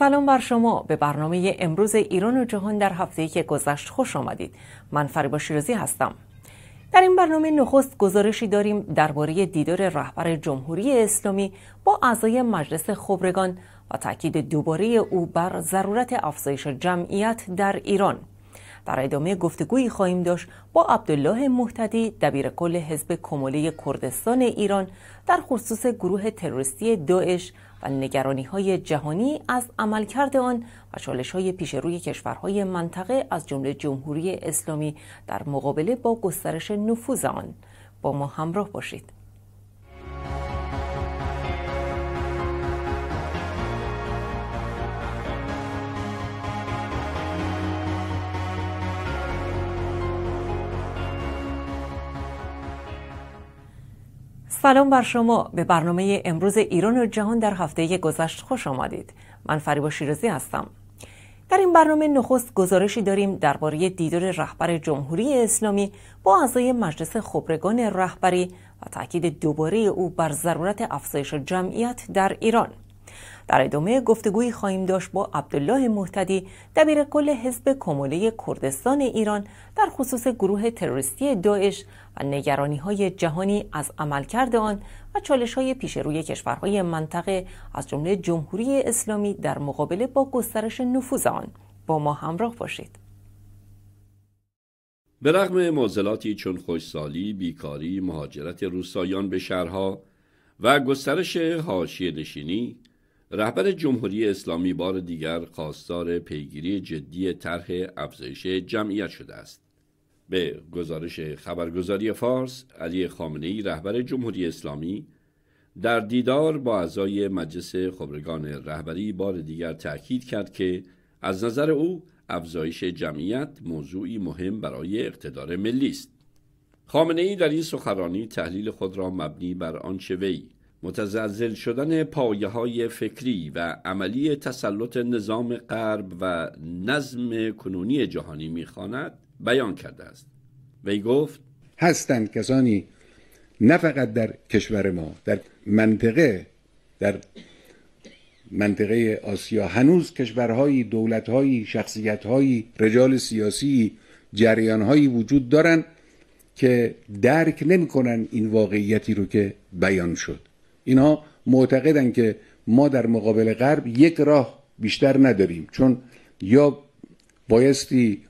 سلام بر شما به برنامه امروز ایران و جهان در هفته که گذشت خوش آمدید من فریبا شیرازی هستم در این برنامه نخست گزارشی داریم درباره دیدار رهبر جمهوری اسلامی با اعضای مجلس خبرگان و تاکید دوباره او بر ضرورت افزایش جمعیت در ایران در ادامه گفتگویی خواهیم داشت با عبدالله محتدی دبیر کل حزب کموله کردستان ایران در خصوص گروه تروریستی داعش و نگرانی های جهانی از عملکرد آن و چالش های پیش روی کشورهای منطقه از جمله جمهوری اسلامی در مقابله با گسترش نفوذ آن با ما همراه باشید سلام بر شما به برنامه امروز ایران و جهان در هفته گذشت خوش آمدید من فریبا شیرازی هستم در این برنامه نخست گزارشی داریم درباره دیدار رهبر جمهوری اسلامی با اعضای مجلس خبرگان رهبری و تاکید دوباره او بر ضرورت افزایش جمعیت در ایران در ادامه گفتگوی خواهیم داشت با عبدالله محتدی دبیر کل حزب کموله کردستان ایران در خصوص گروه تروریستی داعش و نگرانی های جهانی از عملکرد آن و چالش های پیش روی کشورهای منطقه از جمله جمهوری اسلامی در مقابله با گسترش نفوذ آن با ما همراه باشید به رغم معضلاتی چون خوشسالی، بیکاری، مهاجرت روسایان به شهرها و گسترش هاشی نشینی رهبر جمهوری اسلامی بار دیگر خواستار پیگیری جدی طرح افزایش جمعیت شده است. به گزارش خبرگزاری فارس، علی خامنهای رهبر جمهوری اسلامی در دیدار با اعضای مجلس خبرگان رهبری بار دیگر تاکید کرد که از نظر او افزایش جمعیت موضوعی مهم برای اقتدار ملی است. خامنه ای در این سخرانی تحلیل خود را مبنی بر آنچه وی متزلزل شدن پایه های فکری و عملی تسلط نظام غرب و نظم کنونی جهانی میخواند بیان کرده است وی گفت هستند کسانی نه فقط در کشور ما در منطقه در منطقه آسیا هنوز کشورهایی دولتهایی شخصیتهایی رجال سیاسی جریانهایی وجود دارند که درک نمیکنن این واقعیتی رو که بیان شد اینا معتقدن که ما در مقابل غرب یک راه بیشتر نداریم چون یا بایستی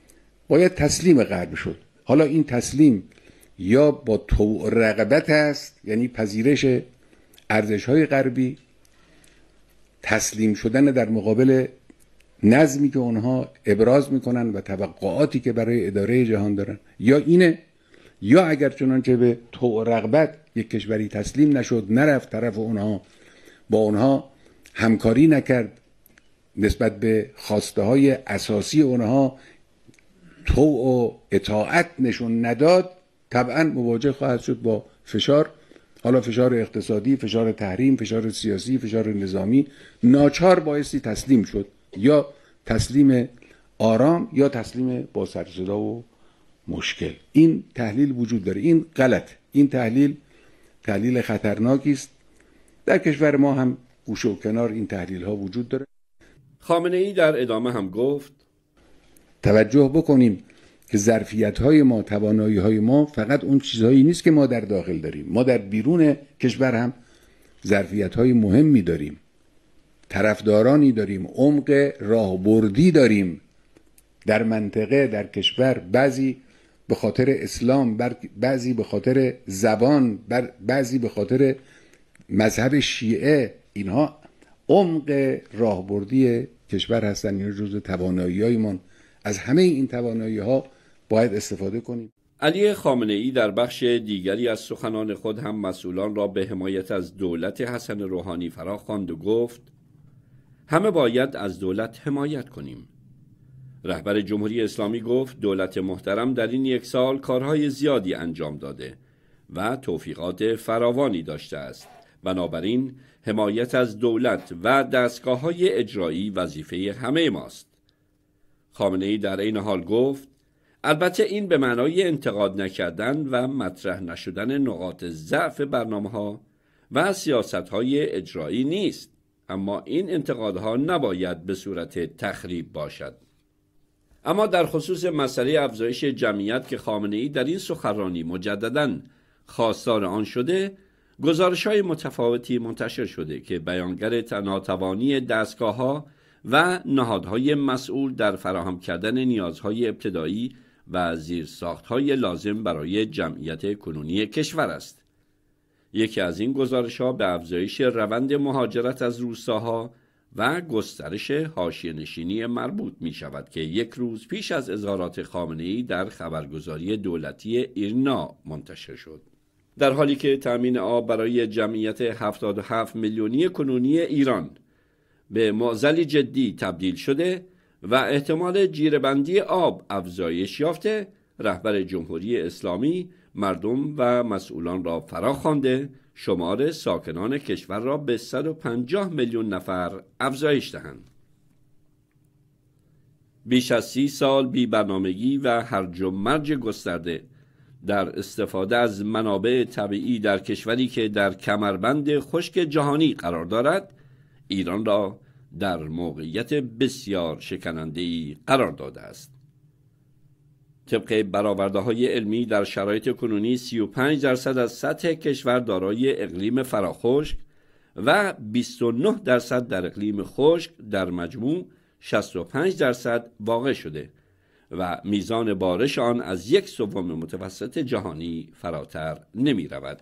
باید تسلیم غرب شد حالا این تسلیم یا با تو رقبت است یعنی پذیرش ارزش های غربی تسلیم شدن در مقابل نظمی که اونها ابراز میکنن و توقعاتی که برای اداره جهان دارن یا اینه یا اگر چنانچه به تو رغبت یک کشوری تسلیم نشد نرفت طرف اونها با اونها همکاری نکرد نسبت به خواسته های اساسی اونها تو و اطاعت نشون نداد طبعا مواجه خواهد شد با فشار حالا فشار اقتصادی، فشار تحریم، فشار سیاسی، فشار نظامی ناچار باعثی تسلیم شد یا تسلیم آرام یا تسلیم با سرصدا و مشکل این تحلیل وجود داره این غلط این تحلیل تحلیل خطرناکی است در کشور ما هم گوشه و کنار این تحلیل ها وجود داره خامنه ای در ادامه هم گفت توجه بکنیم که ظرفیت های ما توانایی های ما فقط اون چیزهایی نیست که ما در داخل داریم ما در بیرون کشور هم ظرفیت های مهمی داریم طرفدارانی داریم عمق راهبردی داریم در منطقه در کشور بعضی به خاطر اسلام بعضی به خاطر زبان بعضی به خاطر مذهب شیعه اینها عمق راهبردی کشور هستن این جزء من، از همه این توانایی ها باید استفاده کنیم علی خامنه ای در بخش دیگری از سخنان خود هم مسئولان را به حمایت از دولت حسن روحانی فرا خواند و گفت همه باید از دولت حمایت کنیم رهبر جمهوری اسلامی گفت دولت محترم در این یک سال کارهای زیادی انجام داده و توفیقات فراوانی داشته است بنابراین حمایت از دولت و دستگاه های اجرایی وظیفه همه ماست خامنه ای در این حال گفت البته این به معنای انتقاد نکردن و مطرح نشدن نقاط ضعف برنامه ها و سیاست های اجرایی نیست اما این انتقادها نباید به صورت تخریب باشد اما در خصوص مسئله افزایش جمعیت که خامنه ای در این سخرانی مجددا خواستار آن شده گزارش های متفاوتی منتشر شده که بیانگر تناتوانی دستگاه ها و نهادهای مسئول در فراهم کردن نیازهای ابتدایی و های لازم برای جمعیت کنونی کشور است. یکی از این گزارش ها به افزایش روند مهاجرت از روستاها و گسترش حاشیه نشینی مربوط می شود که یک روز پیش از اظهارات خامنه ای در خبرگزاری دولتی ایرنا منتشر شد. در حالی که تامین آب برای جمعیت 77 میلیونی کنونی ایران به معزلی جدی تبدیل شده و احتمال جیربندی آب افزایش یافته رهبر جمهوری اسلامی مردم و مسئولان را فرا خوانده شمار ساکنان کشور را به 150 میلیون نفر افزایش دهند. بیش از سی سال بی برنامگی و هرج و مرج گسترده در استفاده از منابع طبیعی در کشوری که در کمربند خشک جهانی قرار دارد ایران را در موقعیت بسیار شکننده قرار داده است طبق براورده های علمی در شرایط کنونی 35 درصد از سطح کشور دارای اقلیم فراخشک و 29 درصد در اقلیم خشک در مجموع 65 درصد واقع شده و میزان بارش آن از یک سوم متوسط جهانی فراتر نمی رود.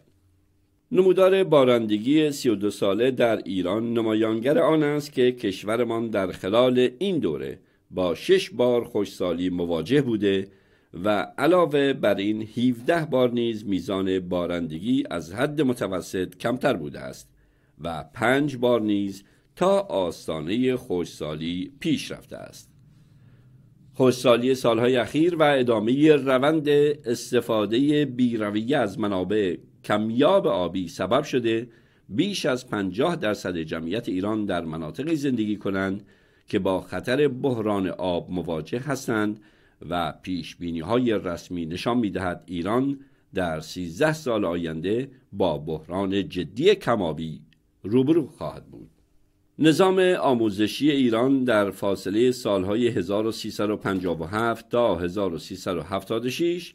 نمودار بارندگی 32 ساله در ایران نمایانگر آن است که کشورمان در خلال این دوره با شش بار خوشسالی مواجه بوده و علاوه بر این 17 بار نیز میزان بارندگی از حد متوسط کمتر بوده است و 5 بار نیز تا آستانه خوشسالی پیش رفته است. خوشسالی سالهای اخیر و ادامه روند استفاده بیرویه از منابع کمیاب آبی سبب شده بیش از 50 درصد جمعیت ایران در مناطقی زندگی کنند که با خطر بحران آب مواجه هستند و پیش بینی های رسمی نشان می دهد ایران در 13 سال آینده با بحران جدی کمابی روبرو خواهد بود. نظام آموزشی ایران در فاصله سالهای 1357 تا 1376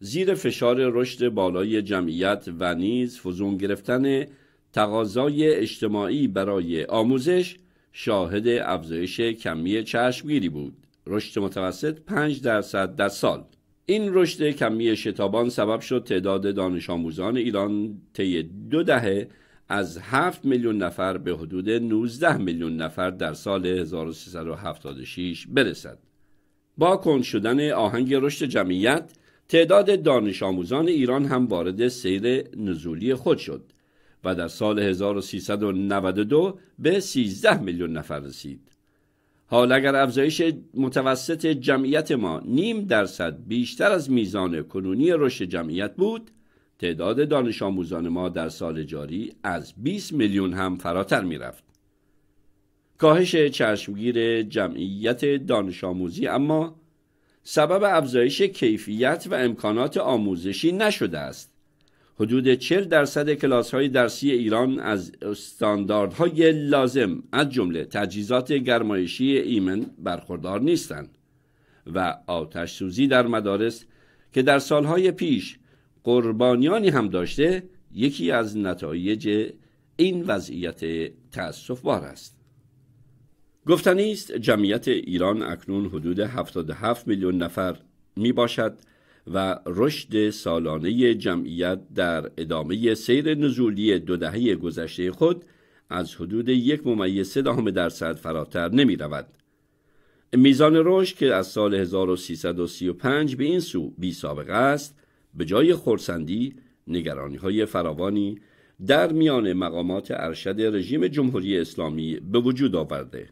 زیر فشار رشد بالای جمعیت و نیز فزون گرفتن تقاضای اجتماعی برای آموزش شاهد افزایش کمی چشمگیری بود. رشد متوسط 5 درصد در سال این رشد کمی شتابان سبب شد تعداد دانش آموزان ایران طی دو دهه از 7 میلیون نفر به حدود 19 میلیون نفر در سال 1376 برسد. با کند شدن آهنگ رشد جمعیت تعداد دانش آموزان ایران هم وارد سیر نزولی خود شد و در سال 1392 به 13 میلیون نفر رسید. حال اگر افزایش متوسط جمعیت ما نیم درصد بیشتر از میزان کنونی رشد جمعیت بود تعداد دانش آموزان ما در سال جاری از 20 میلیون هم فراتر می رفت. کاهش چشمگیر جمعیت دانش آموزی اما سبب افزایش کیفیت و امکانات آموزشی نشده است. حدود 40 درصد کلاس های درسی ایران از استانداردهای لازم از جمله تجهیزات گرمایشی ایمن برخوردار نیستند و آتش در مدارس که در سالهای پیش قربانیانی هم داشته یکی از نتایج این وضعیت بار است گفتنی است جمعیت ایران اکنون حدود 77 میلیون نفر می باشد و رشد سالانه جمعیت در ادامه سیر نزولی دو دهه گذشته خود از حدود یک ممیز دهم درصد فراتر نمی رود. میزان رشد که از سال 1335 به این سو بی سابقه است به جای خورسندی نگرانی های فراوانی در میان مقامات ارشد رژیم جمهوری اسلامی به وجود آورده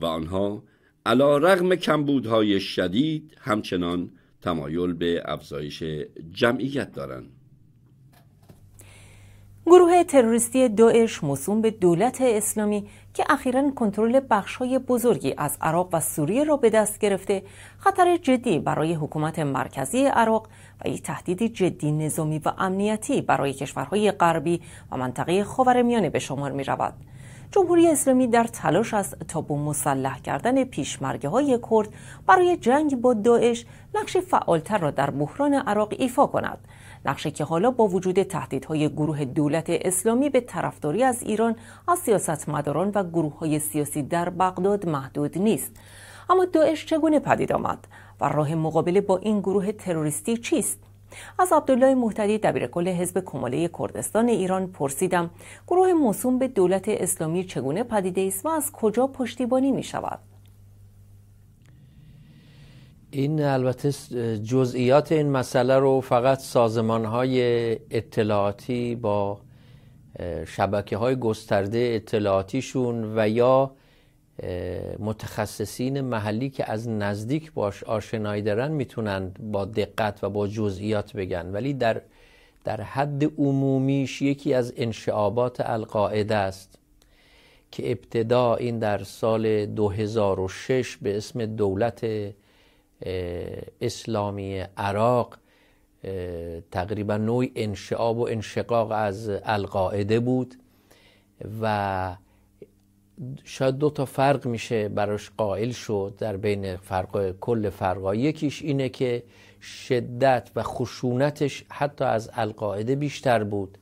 و آنها علا رغم کمبودهای شدید همچنان تمایل به افزایش جمعیت دارند. گروه تروریستی داعش موسوم به دولت اسلامی که اخیرا کنترل بخش‌های بزرگی از عراق و سوریه را به دست گرفته خطر جدی برای حکومت مرکزی عراق و یک تهدید جدی نظامی و امنیتی برای کشورهای غربی و منطقه خاورمیانه به شمار می‌رود. جمهوری اسلامی در تلاش است تا با مسلح کردن پیشمرگه های کرد برای جنگ با داعش نقش فعالتر را در بحران عراق ایفا کند نقشی که حالا با وجود تهدیدهای گروه دولت اسلامی به طرفداری از ایران از سیاستمداران و گروه های سیاسی در بغداد محدود نیست اما داعش چگونه پدید آمد و راه مقابله با این گروه تروریستی چیست از عبدالله محتدی دبیر کل حزب کماله کردستان ایران پرسیدم گروه موسوم به دولت اسلامی چگونه پدیده است و از کجا پشتیبانی می شود؟ این البته جزئیات این مسئله رو فقط سازمان های اطلاعاتی با شبکه های گسترده اطلاعاتیشون و یا متخصصین محلی که از نزدیک باش آشنایی دارن میتونن با دقت و با جزئیات بگن ولی در در حد عمومیش یکی از انشعابات القاعده است که ابتدا این در سال 2006 به اسم دولت اسلامی عراق تقریبا نوع انشعاب و انشقاق از القاعده بود و شاید دو تا فرق میشه براش قائل شد در بین فرقای کل فرقا یکیش اینه که شدت و خشونتش حتی از القاعده بیشتر بود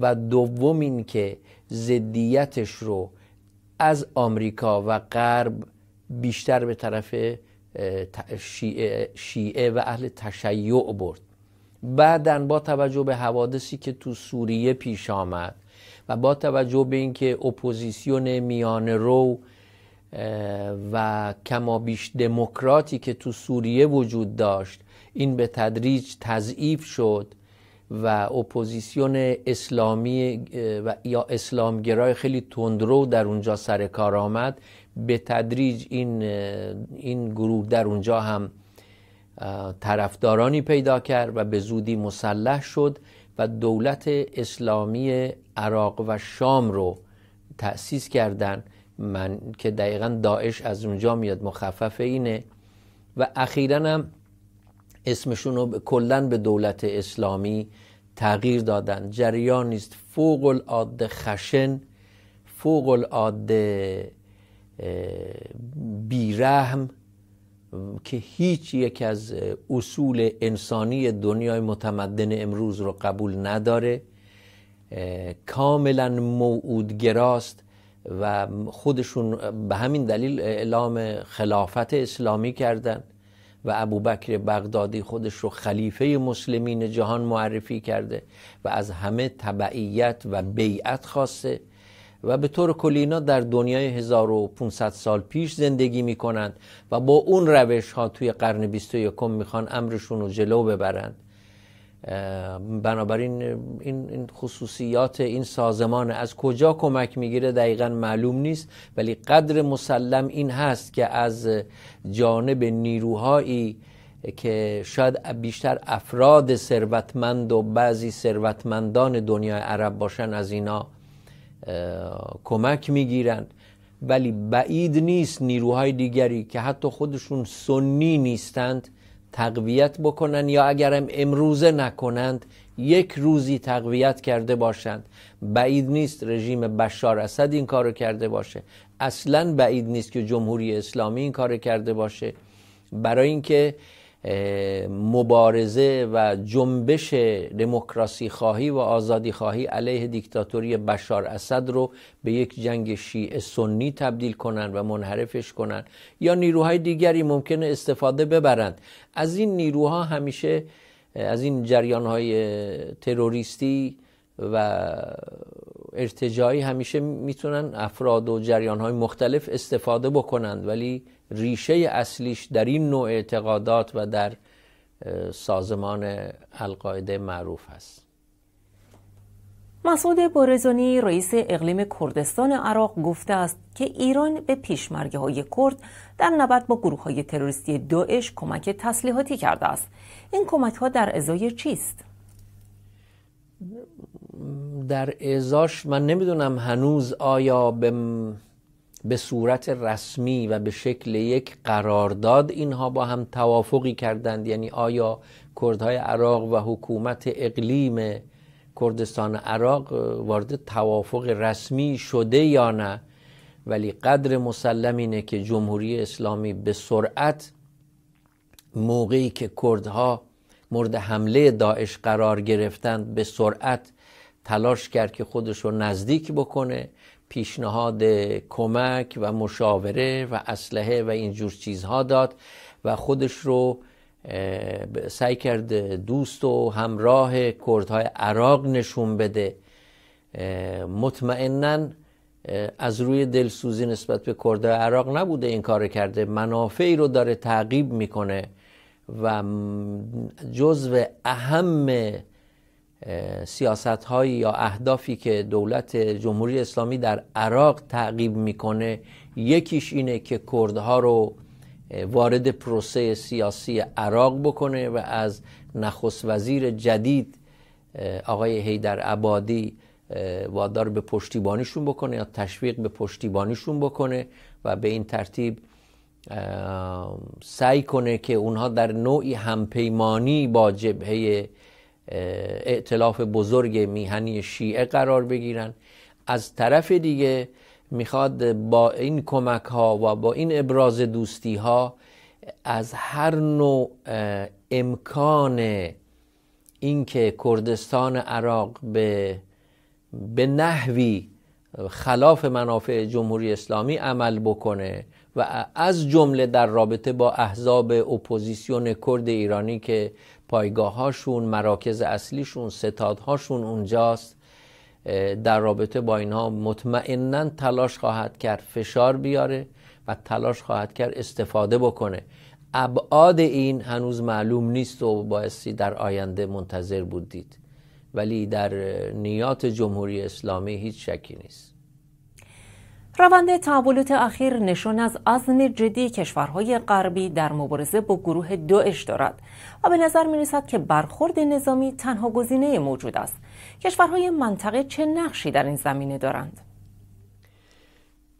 و دوم این که زدیتش رو از آمریکا و غرب بیشتر به طرف شیعه, شیعه و اهل تشیع برد بعدا با توجه به حوادثی که تو سوریه پیش آمد و با توجه به اینکه اپوزیسیون میان رو و کما بیش دموکراتی که تو سوریه وجود داشت این به تدریج تضعیف شد و اپوزیسیون اسلامی و یا اسلامگرای خیلی تندرو در اونجا سر کار آمد به تدریج این, این گروه در اونجا هم طرفدارانی پیدا کرد و به زودی مسلح شد و دولت اسلامی عراق و شام رو تأسیس کردن من که دقیقا داعش از اونجا میاد مخفف اینه و اخیرا هم اسمشون رو کلا به دولت اسلامی تغییر دادن جریان نیست فوق العاده خشن فوق العاده بیرحم که هیچ یک از اصول انسانی دنیای متمدن امروز رو قبول نداره کاملا موعودگراست و خودشون به همین دلیل اعلام خلافت اسلامی کردند و ابوبکر بغدادی خودش رو خلیفه مسلمین جهان معرفی کرده و از همه تبعیت و بیعت خواسته و به طور کلی اینا در دنیای 1500 سال پیش زندگی می کنند و با اون روش ها توی قرن 21 میخوان امرشون رو جلو ببرند بنابراین این خصوصیات این سازمان از کجا کمک میگیره دقیقا معلوم نیست ولی قدر مسلم این هست که از جانب نیروهایی که شاید بیشتر افراد ثروتمند و بعضی ثروتمندان دنیای عرب باشن از اینا کمک میگیرند ولی بعید نیست نیروهای دیگری که حتی خودشون سنی نیستند تقویت بکنن یا اگرم امروزه نکنند یک روزی تقویت کرده باشند بعید نیست رژیم بشار اسد این کارو کرده باشه اصلا بعید نیست که جمهوری اسلامی این کارو کرده باشه برای اینکه مبارزه و جنبش دموکراسی خواهی و آزادی خواهی علیه دیکتاتوری بشار اسد رو به یک جنگ شیعه سنی تبدیل کنند و منحرفش کنند یا نیروهای دیگری ممکن استفاده ببرند از این نیروها همیشه از این جریانهای تروریستی و ارتجایی همیشه میتونن افراد و جریانهای مختلف استفاده بکنند ولی ریشه اصلیش در این نوع اعتقادات و در سازمان القاعده معروف است مسعود بارزانی رئیس اقلیم کردستان عراق گفته است که ایران به پیشمرگه های کرد در نبرد با گروه های تروریستی داعش کمک تسلیحاتی کرده است این کمک ها در ازای چیست؟ در ازاش من نمیدونم هنوز آیا به به صورت رسمی و به شکل یک قرارداد اینها با هم توافقی کردند یعنی آیا کردهای عراق و حکومت اقلیم کردستان عراق وارد توافق رسمی شده یا نه ولی قدر مسلم اینه که جمهوری اسلامی به سرعت موقعی که کردها مورد حمله داعش قرار گرفتند به سرعت تلاش کرد که خودش رو نزدیک بکنه پیشنهاد کمک و مشاوره و اسلحه و اینجور چیزها داد و خودش رو سعی کرد دوست و همراه کردهای عراق نشون بده مطمئنا از روی دلسوزی نسبت به کردهای عراق نبوده این کار کرده منافعی رو داره تعقیب میکنه و جزو اهم سیاست هایی یا اهدافی که دولت جمهوری اسلامی در عراق تعقیب میکنه یکیش اینه که کردها رو وارد پروسه سیاسی عراق بکنه و از نخست وزیر جدید آقای هیدر عبادی وادار به پشتیبانیشون بکنه یا تشویق به پشتیبانیشون بکنه و به این ترتیب سعی کنه که اونها در نوعی همپیمانی با جبهه اعتلاف بزرگ میهنی شیعه قرار بگیرن از طرف دیگه میخواد با این کمک ها و با این ابراز دوستی ها از هر نوع امکان اینکه کردستان عراق به به نحوی خلاف منافع جمهوری اسلامی عمل بکنه و از جمله در رابطه با احزاب اپوزیسیون کرد ایرانی که پایگاه مراکز اصلیشون ستادهاشون اونجاست در رابطه با اینها مطمئنا تلاش خواهد کرد فشار بیاره و تلاش خواهد کرد استفاده بکنه ابعاد این هنوز معلوم نیست و بایستی در آینده منتظر بودید ولی در نیات جمهوری اسلامی هیچ شکی نیست روند تحولات اخیر نشان از عزم جدی کشورهای غربی در مبارزه با گروه داعش دارد و به نظر می رسد که برخورد نظامی تنها گزینه موجود است کشورهای منطقه چه نقشی در این زمینه دارند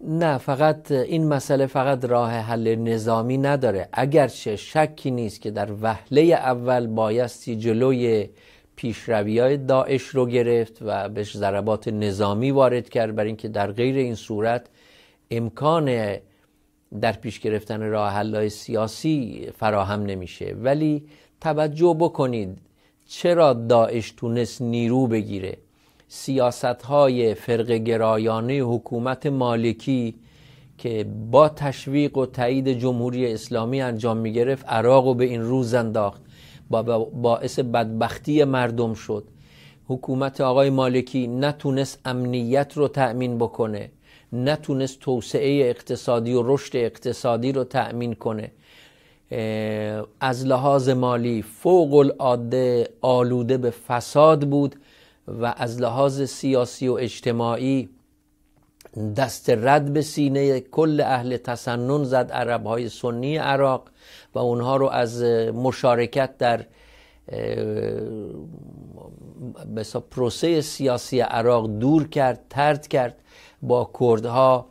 نه فقط این مسئله فقط راه حل نظامی نداره اگرچه شکی نیست که در وهله اول بایستی جلوی پیشروی های داعش رو گرفت و بهش ضربات نظامی وارد کرد برای اینکه در غیر این صورت امکان در پیش گرفتن راه حلای سیاسی فراهم نمیشه ولی توجه بکنید چرا داعش تونست نیرو بگیره سیاست های فرق گرایانه حکومت مالکی که با تشویق و تایید جمهوری اسلامی انجام می گرفت عراق و به این روز انداخت باعث بدبختی مردم شد حکومت آقای مالکی نتونست امنیت رو تأمین بکنه نتونست توسعه اقتصادی و رشد اقتصادی رو تأمین کنه از لحاظ مالی فوق العاده آلوده به فساد بود و از لحاظ سیاسی و اجتماعی دست رد به سینه کل اهل تسنن زد عربهای سنی عراق و اونها رو از مشارکت در مثلا پروسه سیاسی عراق دور کرد ترد کرد با کردها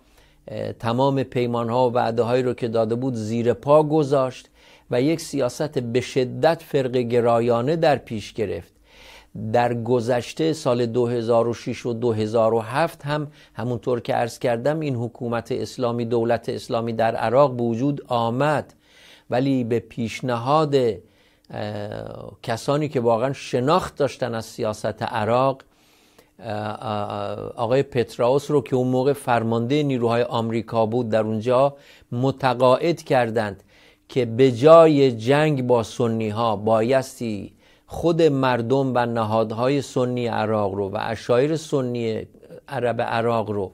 تمام پیمانها و هایی رو که داده بود زیر پا گذاشت و یک سیاست به شدت فرق گرایانه در پیش گرفت در گذشته سال 2006 و 2007 هم همونطور که عرض کردم این حکومت اسلامی دولت اسلامی در عراق به وجود آمد ولی به پیشنهاد کسانی که واقعا شناخت داشتن از سیاست عراق آقای پتراوس رو که اون موقع فرمانده نیروهای آمریکا بود در اونجا متقاعد کردند که به جای جنگ با سنی ها بایستی خود مردم و نهادهای سنی عراق رو و اشایر سنی عرب عراق رو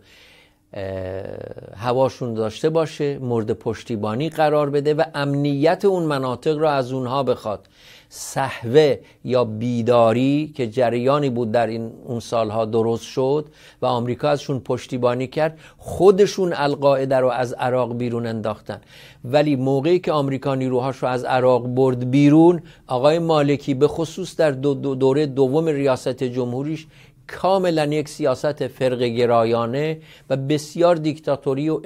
هواشون داشته باشه مورد پشتیبانی قرار بده و امنیت اون مناطق را از اونها بخواد صحوه یا بیداری که جریانی بود در این اون سالها درست شد و آمریکا ازشون پشتیبانی کرد خودشون القاعده رو از عراق بیرون انداختن ولی موقعی که آمریکا نیروهاش رو از عراق برد بیرون آقای مالکی به خصوص در دوره دوم ریاست جمهوریش کاملا یک سیاست فرق گرایانه و بسیار دیکتاتوری و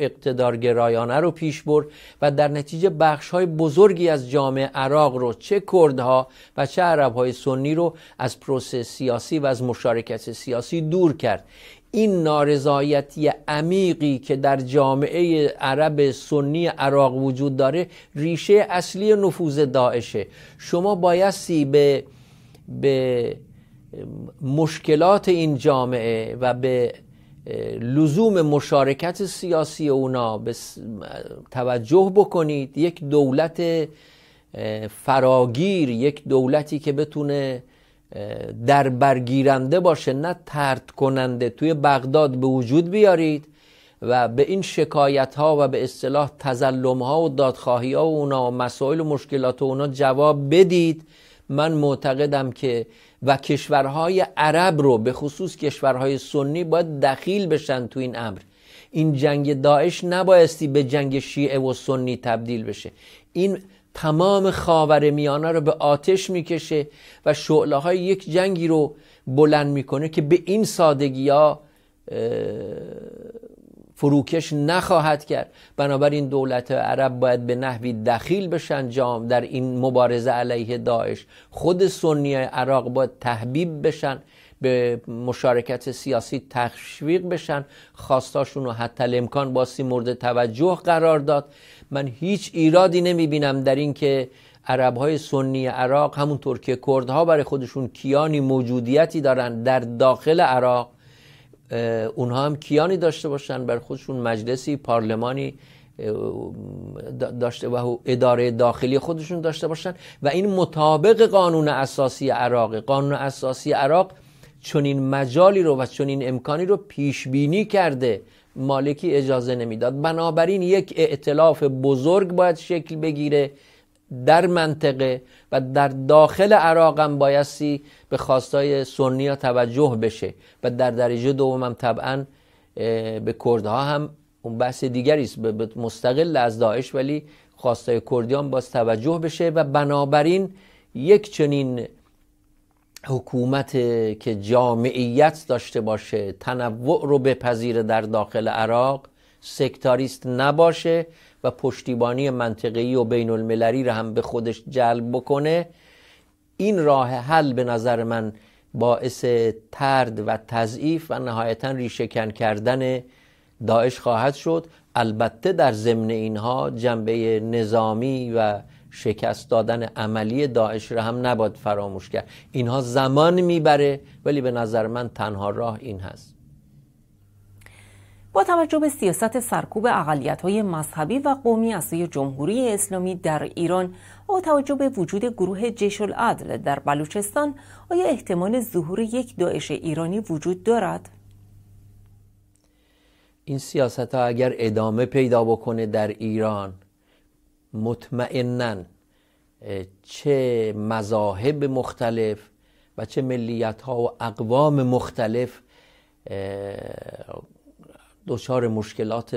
گرایانه رو پیش برد و در نتیجه بخش های بزرگی از جامعه عراق رو چه کردها و چه عرب سنی رو از پروسه سیاسی و از مشارکت سیاسی دور کرد این نارضایتی عمیقی که در جامعه عرب سنی عراق وجود داره ریشه اصلی نفوذ داعشه شما بایستی به به مشکلات این جامعه و به لزوم مشارکت سیاسی اونا به توجه بکنید یک دولت فراگیر یک دولتی که بتونه در برگیرنده باشه نه ترد کننده توی بغداد به وجود بیارید و به این شکایت ها و به اصطلاح تظلم ها و دادخواهی ها و اونا و مسائل و مشکلات و اونا جواب بدید من معتقدم که و کشورهای عرب رو به خصوص کشورهای سنی باید دخیل بشن تو این امر این جنگ داعش نبایستی به جنگ شیعه و سنی تبدیل بشه این تمام خاور میانه رو به آتش میکشه و شعله های یک جنگی رو بلند میکنه که به این سادگی ها فروکش نخواهد کرد بنابراین دولت عرب باید به نحوی دخیل بشن جام در این مبارزه علیه داعش خود سنی عراق باید تحبیب بشن به مشارکت سیاسی تشویق بشن خواستاشون رو حتی الامکان باسی مورد توجه قرار داد من هیچ ایرادی نمی بینم در اینکه عرب های سنی عراق همونطور که کردها برای خودشون کیانی موجودیتی دارن در داخل عراق اونها هم کیانی داشته باشن بر خودشون مجلسی پارلمانی داشته و اداره داخلی خودشون داشته باشن و این مطابق قانون اساسی عراق قانون اساسی عراق چنین مجالی رو و چنین امکانی رو پیش بینی کرده مالکی اجازه نمیداد بنابراین یک ائتلاف بزرگ باید شکل بگیره در منطقه و در داخل عراق هم بایستی به خواستای سنی ها توجه بشه و در درجه دوم هم طبعا به کردها هم اون بحث دیگری است مستقل از داعش ولی خواستای کردیان باز توجه بشه و بنابراین یک چنین حکومت که جامعیت داشته باشه تنوع رو بپذیره در داخل عراق سکتاریست نباشه و پشتیبانی منطقی و بین المللی را هم به خودش جلب بکنه این راه حل به نظر من باعث ترد و تضعیف و نهایتا ریشهکن کردن داعش خواهد شد البته در ضمن اینها جنبه نظامی و شکست دادن عملی داعش را هم نباید فراموش کرد اینها زمان میبره ولی به نظر من تنها راه این هست با توجه به سیاست سرکوب های مذهبی و قومی از سوی جمهوری اسلامی در ایران با توجه به وجود گروه جیش العدل در بلوچستان آیا احتمال ظهور یک داعش ایرانی وجود دارد؟ این سیاست ها اگر ادامه پیدا بکنه در ایران مطمئنا چه مذاهب مختلف و چه ملیت ها و اقوام مختلف دچار مشکلات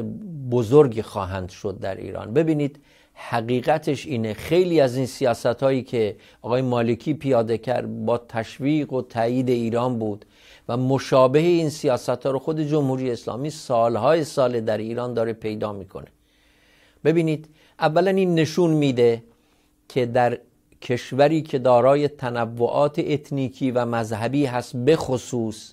بزرگی خواهند شد در ایران ببینید حقیقتش اینه خیلی از این سیاست هایی که آقای مالکی پیاده کرد با تشویق و تایید ایران بود و مشابه این سیاست ها رو خود جمهوری اسلامی سالهای سال در ایران داره پیدا میکنه ببینید اولا این نشون میده که در کشوری که دارای تنوعات اتنیکی و مذهبی هست به خصوص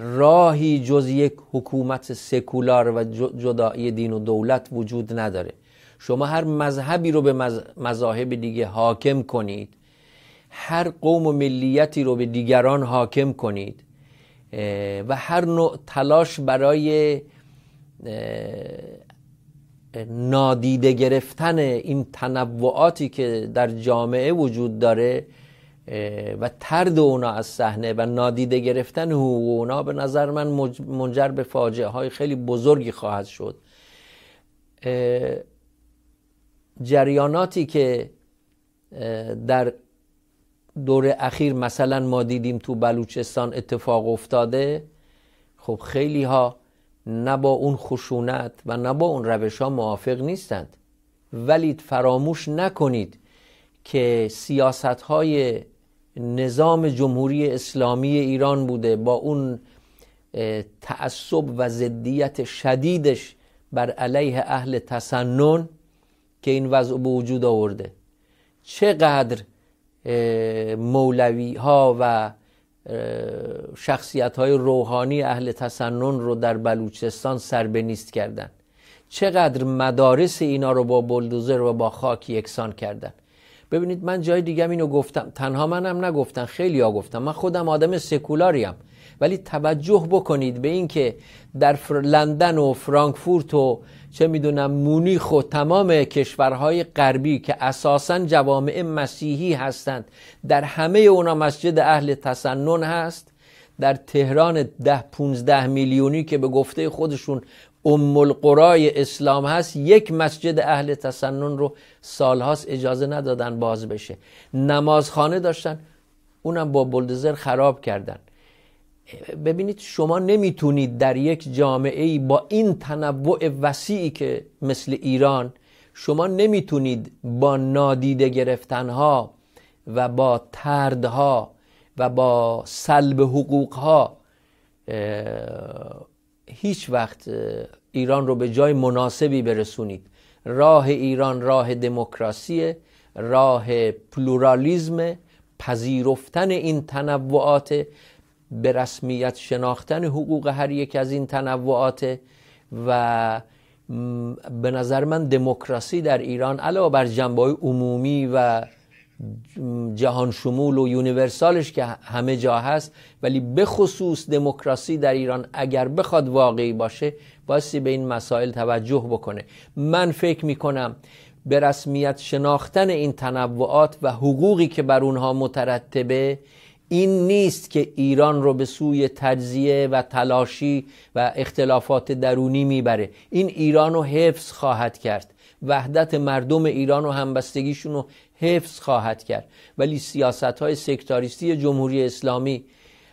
راهی جز یک حکومت سکولار و جدایی دین و دولت وجود نداره شما هر مذهبی رو به مذاهب دیگه حاکم کنید هر قوم و ملیتی رو به دیگران حاکم کنید و هر نوع تلاش برای نادیده گرفتن این تنوعاتی که در جامعه وجود داره و ترد اونا از صحنه و نادیده گرفتن حقوق اونا به نظر من منجر به فاجعه های خیلی بزرگی خواهد شد جریاناتی که در دور اخیر مثلا ما دیدیم تو بلوچستان اتفاق افتاده خب خیلی ها نه با اون خشونت و نه با اون روش ها موافق نیستند ولی فراموش نکنید که سیاست های نظام جمهوری اسلامی ایران بوده با اون تعصب و ضدیت شدیدش بر علیه اهل تسنن که این وضع به وجود آورده چقدر مولوی ها و شخصیت های روحانی اهل تسنن رو در بلوچستان سر به نیست کردن چقدر مدارس اینا رو با بلدوزر و با خاک یکسان کردن ببینید من جای دیگه اینو گفتم تنها منم نگفتن خیلی ها گفتم من خودم آدم سکولاریم ولی توجه بکنید به اینکه در لندن و فرانکفورت و چه میدونم مونیخ و تمام کشورهای غربی که اساسا جوامع مسیحی هستند در همه اونا مسجد اهل تسنن هست در تهران ده 15 میلیونی که به گفته خودشون ام القرای اسلام هست یک مسجد اهل تسنن رو سالهاست اجازه ندادن باز بشه نمازخانه داشتن اونم با بلدزر خراب کردن ببینید شما نمیتونید در یک جامعه ای با این تنوع وسیعی که مثل ایران شما نمیتونید با نادیده گرفتنها و با تردها و با سلب حقوقها هیچ وقت ایران رو به جای مناسبی برسونید راه ایران راه دموکراسی راه پلورالیزم پذیرفتن این تنوعات به رسمیت شناختن حقوق هر یک از این تنوعات و به نظر من دموکراسی در ایران علاوه بر جنبه عمومی و جهان شمول و یونیورسالش که همه جا هست ولی به خصوص دموکراسی در ایران اگر بخواد واقعی باشه بایستی به این مسائل توجه بکنه من فکر میکنم به رسمیت شناختن این تنوعات و حقوقی که بر اونها مترتبه این نیست که ایران رو به سوی تجزیه و تلاشی و اختلافات درونی میبره این ایران رو حفظ خواهد کرد وحدت مردم ایران و همبستگیشون رو حفظ خواهد کرد ولی سیاست های سکتاریستی جمهوری اسلامی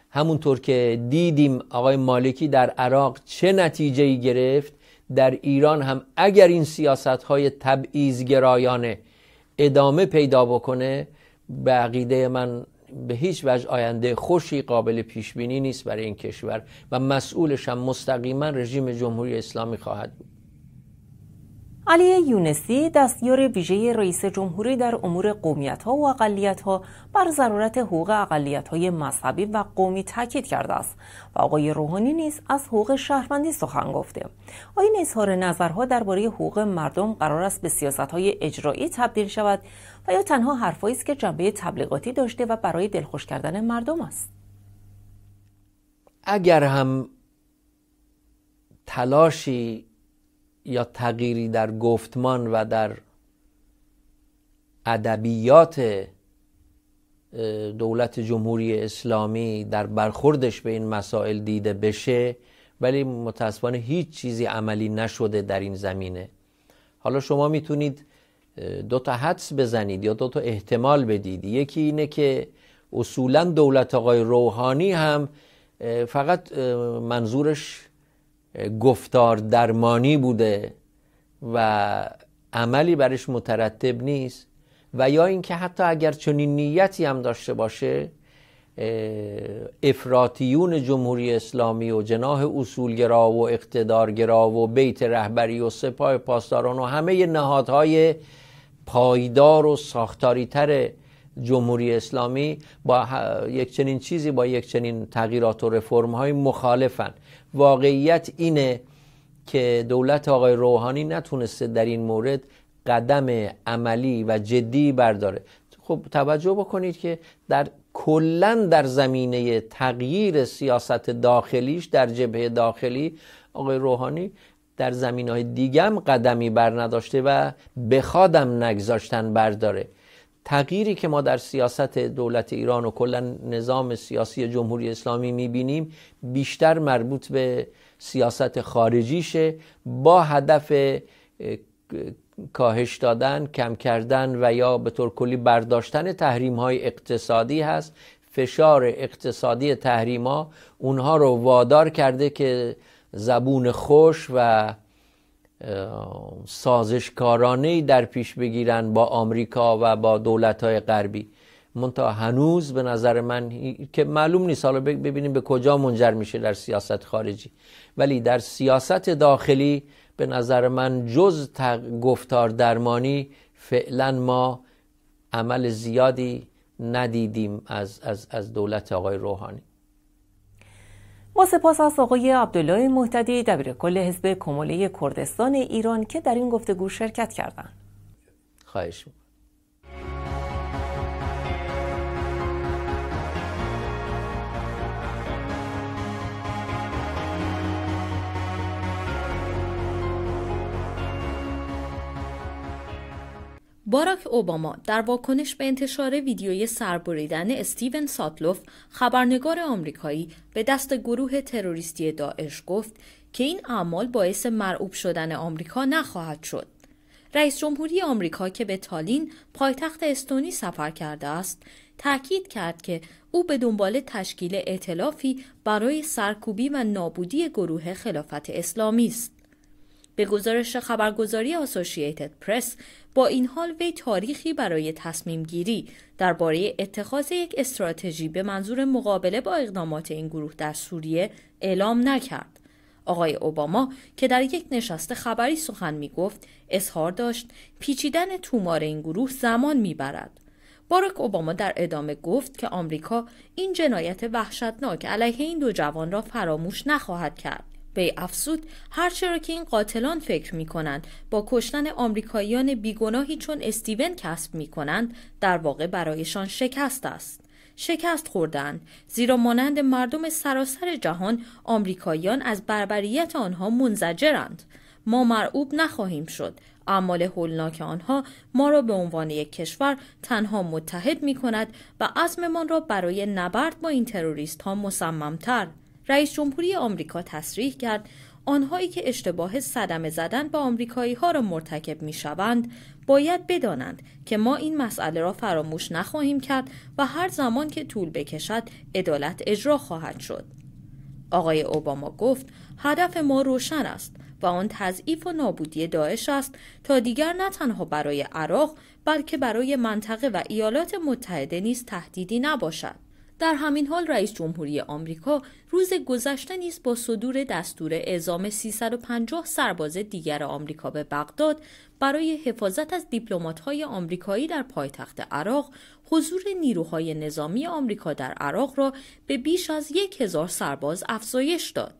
همونطور که دیدیم آقای مالکی در عراق چه نتیجه ای گرفت در ایران هم اگر این سیاست های تبعیض ادامه پیدا بکنه به عقیده من به هیچ وجه آینده خوشی قابل پیش بینی نیست برای این کشور و مسئولش هم مستقیما رژیم جمهوری اسلامی خواهد بود علی یونسی دستیار ویژه رئیس جمهوری در امور قومیت ها و اقلیت ها بر ضرورت حقوق اقلیت های مذهبی و قومی تاکید کرده است و آقای روحانی نیز از حقوق شهروندی سخن گفته آیا این اظهار نظرها درباره حقوق مردم قرار است به سیاست های اجرایی تبدیل شود و یا تنها حرفهایی است که جنبه تبلیغاتی داشته و برای دلخوش کردن مردم است اگر هم تلاشی یا تغییری در گفتمان و در ادبیات دولت جمهوری اسلامی در برخوردش به این مسائل دیده بشه ولی متاسفانه هیچ چیزی عملی نشده در این زمینه حالا شما میتونید دو تا حدس بزنید یا دو تا احتمال بدید یکی اینه که اصولا دولت آقای روحانی هم فقط منظورش گفتار درمانی بوده و عملی برش مترتب نیست و یا اینکه حتی اگر چنین نیتی هم داشته باشه افراتیون جمهوری اسلامی و جناه اصولگرا و اقتدارگرا و بیت رهبری و سپاه پاسداران و همه نهادهای پایدار و تره جمهوری اسلامی با یک چنین چیزی با یک چنین تغییرات و رفرم های مخالفن واقعیت اینه که دولت آقای روحانی نتونسته در این مورد قدم عملی و جدی برداره خب توجه بکنید که در کلا در زمینه تغییر سیاست داخلیش در جبهه داخلی آقای روحانی در زمین های هم قدمی بر نداشته و بخوادم نگذاشتن برداره تغییری که ما در سیاست دولت ایران و کلا نظام سیاسی جمهوری اسلامی میبینیم بیشتر مربوط به سیاست خارجیشه با هدف کاهش دادن کم کردن و یا به طور کلی برداشتن تحریم های اقتصادی هست فشار اقتصادی تحریما اونها رو وادار کرده که زبون خوش و سازشکارانه در پیش بگیرن با آمریکا و با های غربی منتها هنوز به نظر من که معلوم نیست حالا ببینیم به کجا منجر میشه در سیاست خارجی ولی در سیاست داخلی به نظر من جز گفتار درمانی فعلا ما عمل زیادی ندیدیم از, از, از دولت آقای روحانی با سپاس از آقای عبدالله محتدی دبیر کل حزب کموله کردستان ایران که در این گفتگو شرکت کردند. خواهش باراک اوباما در واکنش به انتشار ویدیوی سربریدن استیون ساتلوف خبرنگار آمریکایی به دست گروه تروریستی داعش گفت که این اعمال باعث مرعوب شدن آمریکا نخواهد شد رئیس جمهوری آمریکا که به تالین پایتخت استونی سفر کرده است تاکید کرد که او به دنبال تشکیل اعتلافی برای سرکوبی و نابودی گروه خلافت اسلامی است به گزارش خبرگزاری آسوشیتد پرس با این حال وی تاریخی برای تصمیم گیری درباره اتخاذ یک استراتژی به منظور مقابله با اقدامات این گروه در سوریه اعلام نکرد. آقای اوباما که در یک نشست خبری سخن می گفت اظهار داشت پیچیدن تومار این گروه زمان می برد. باراک اوباما در ادامه گفت که آمریکا این جنایت وحشتناک علیه این دو جوان را فراموش نخواهد کرد. وی افسود هرچه را که این قاتلان فکر می کنند با کشتن آمریکاییان بیگناهی چون استیون کسب می کنند در واقع برایشان شکست است شکست خوردن زیرا مانند مردم سراسر جهان آمریکاییان از بربریت آنها منزجرند ما مرعوب نخواهیم شد اعمال هولناک آنها ما را به عنوان یک کشور تنها متحد می کند و عزممان را برای نبرد با این تروریست ها مصممتر رئیس جمهوری آمریکا تصریح کرد آنهایی که اشتباه صدمه زدن به آمریکایی ها را مرتکب می شوند باید بدانند که ما این مسئله را فراموش نخواهیم کرد و هر زمان که طول بکشد عدالت اجرا خواهد شد. آقای اوباما گفت هدف ما روشن است و آن تضعیف و نابودی داعش است تا دیگر نه تنها برای عراق بلکه برای منطقه و ایالات متحده نیز تهدیدی نباشد. در همین حال رئیس جمهوری آمریکا روز گذشته نیز با صدور دستور اعزام 350 سرباز دیگر آمریکا به بغداد برای حفاظت از دیپلمات‌های آمریکایی در پایتخت عراق حضور نیروهای نظامی آمریکا در عراق را به بیش از 1000 سرباز افزایش داد.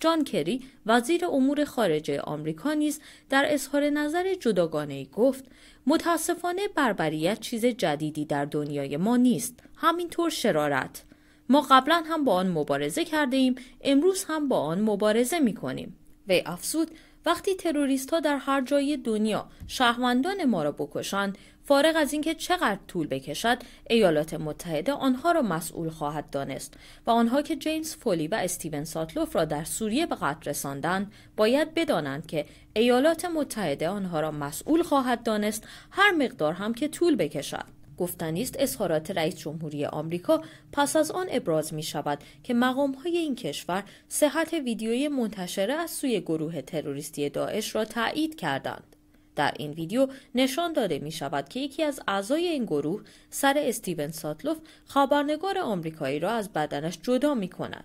جان کری وزیر امور خارجه آمریکا نیز در اظهار نظر جداگانه گفت متاسفانه بربریت چیز جدیدی در دنیای ما نیست همینطور شرارت ما قبلا هم با آن مبارزه کرده ایم امروز هم با آن مبارزه می کنیم وی افزود وقتی تروریست ها در هر جای دنیا شهروندان ما را بکشند فارغ از اینکه چقدر طول بکشد ایالات متحده آنها را مسئول خواهد دانست و آنها که جیمز فولی و استیون ساتلوف را در سوریه به قتل رساندند باید بدانند که ایالات متحده آنها را مسئول خواهد دانست هر مقدار هم که طول بکشد گفتنی است اظهارات رئیس جمهوری آمریکا پس از آن ابراز می شود که مقام های این کشور صحت ویدیوی منتشره از سوی گروه تروریستی داعش را تایید کردند. در این ویدیو نشان داده می شود که یکی از اعضای این گروه سر استیون ساتلوف خبرنگار آمریکایی را از بدنش جدا می کند.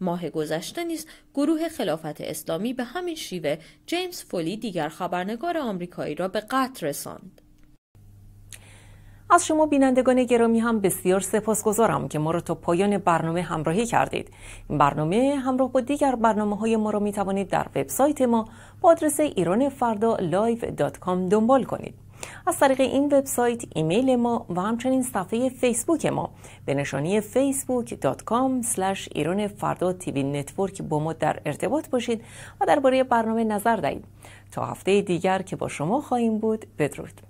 ماه گذشته نیز گروه خلافت اسلامی به همین شیوه جیمز فولی دیگر خبرنگار آمریکایی را به قتل رساند. از شما بینندگان گرامی هم بسیار سپاسگزارم که ما را تا پایان برنامه همراهی کردید این برنامه همراه با دیگر برنامه های ما را می توانید در وبسایت ما با آدرس فردا live.com دنبال کنید از طریق این وبسایت ایمیل ما و همچنین صفحه فیسبوک ما به نشانی facebook.com ایران فردا تیوی نتورک با ما در ارتباط باشید و درباره برنامه نظر دهید تا هفته دیگر که با شما خواهیم بود بدرود